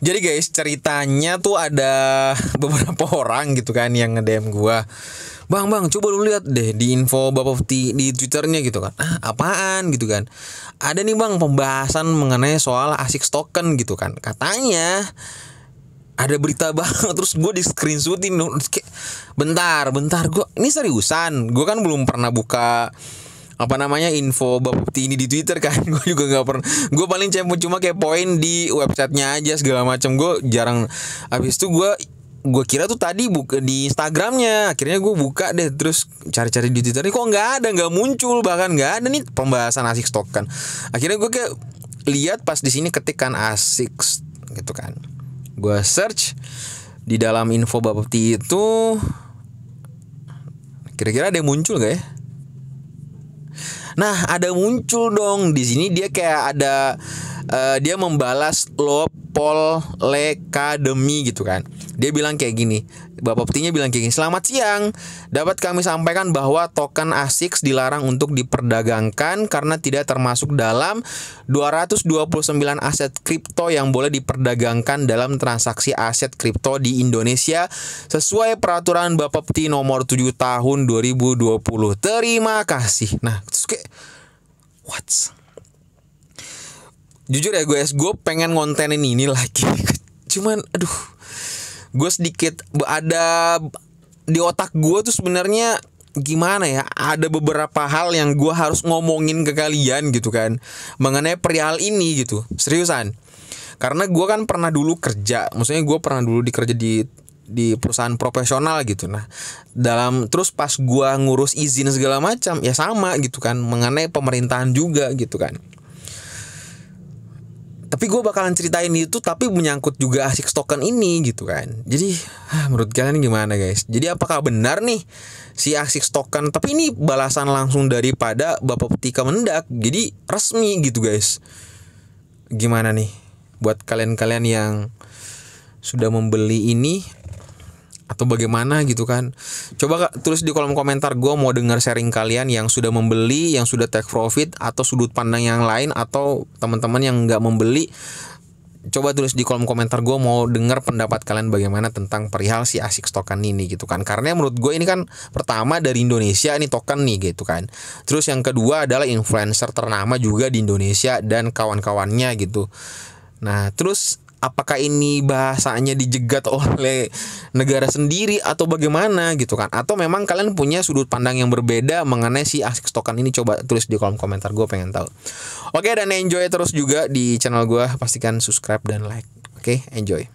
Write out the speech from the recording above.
Jadi guys, ceritanya tuh ada beberapa orang gitu kan yang nge-DM gua. Bang, bang, coba lu lihat deh di info Bapak Peti di Twitternya gitu kan. Ah, apaan gitu kan. Ada nih Bang pembahasan mengenai soal asik token gitu kan. Katanya ada berita banget terus gue di screenshotin bentar bentar gue ini seriusan gue kan belum pernah buka apa namanya info Bapukti ini di Twitter kan gue juga nggak pernah gue paling cuma kayak poin di websitenya aja segala macam gue jarang habis itu gue gue kira tuh tadi buka di Instagramnya akhirnya gue buka deh terus cari-cari di Twitter kok nggak ada nggak muncul bahkan nggak ada nih pembahasan asik stok kan akhirnya gue kayak lihat pas di sini ketikan asik gitu kan gue search di dalam info bapak itu kira-kira ada yang muncul gak ya Nah, ada muncul dong di sini dia kayak ada uh, dia membalas lo Paul Lekademi gitu kan. Dia bilang kayak gini, Bapak Petinya bilang kayak gini, "Selamat siang. Dapat kami sampaikan bahwa token ASICS dilarang untuk diperdagangkan karena tidak termasuk dalam 229 aset kripto yang boleh diperdagangkan dalam transaksi aset kripto di Indonesia sesuai peraturan Bapak Peti nomor 7 tahun 2020. Terima kasih." Nah, terus kayak What's jujur ya guys gue pengen ngontenin ini lagi cuman aduh gue sedikit ada di otak gue tuh sebenarnya gimana ya ada beberapa hal yang gue harus ngomongin ke kalian gitu kan mengenai perihal ini gitu seriusan karena gue kan pernah dulu kerja maksudnya gue pernah dulu dikerja di di perusahaan profesional gitu nah dalam terus pas gua ngurus izin segala macam ya sama gitu kan mengenai pemerintahan juga gitu kan tapi gue bakalan ceritain itu tapi menyangkut juga asik token ini gitu kan jadi ah, menurut kalian gimana guys jadi apakah benar nih si asik token tapi ini balasan langsung daripada bapak peti mendak, jadi resmi gitu guys gimana nih buat kalian-kalian yang sudah membeli ini atau bagaimana gitu kan coba kak, tulis di kolom komentar gue mau dengar sharing kalian yang sudah membeli yang sudah take profit atau sudut pandang yang lain atau teman-teman yang nggak membeli coba tulis di kolom komentar gue mau dengar pendapat kalian bagaimana tentang perihal si asik token ini gitu kan karena menurut gue ini kan pertama dari Indonesia ini token nih gitu kan terus yang kedua adalah influencer ternama juga di Indonesia dan kawan-kawannya gitu nah terus apakah ini bahasanya dijegat oleh negara sendiri atau bagaimana gitu kan atau memang kalian punya sudut pandang yang berbeda mengenai si asik token ini coba tulis di kolom komentar gue pengen tahu oke dan enjoy terus juga di channel gue pastikan subscribe dan like oke enjoy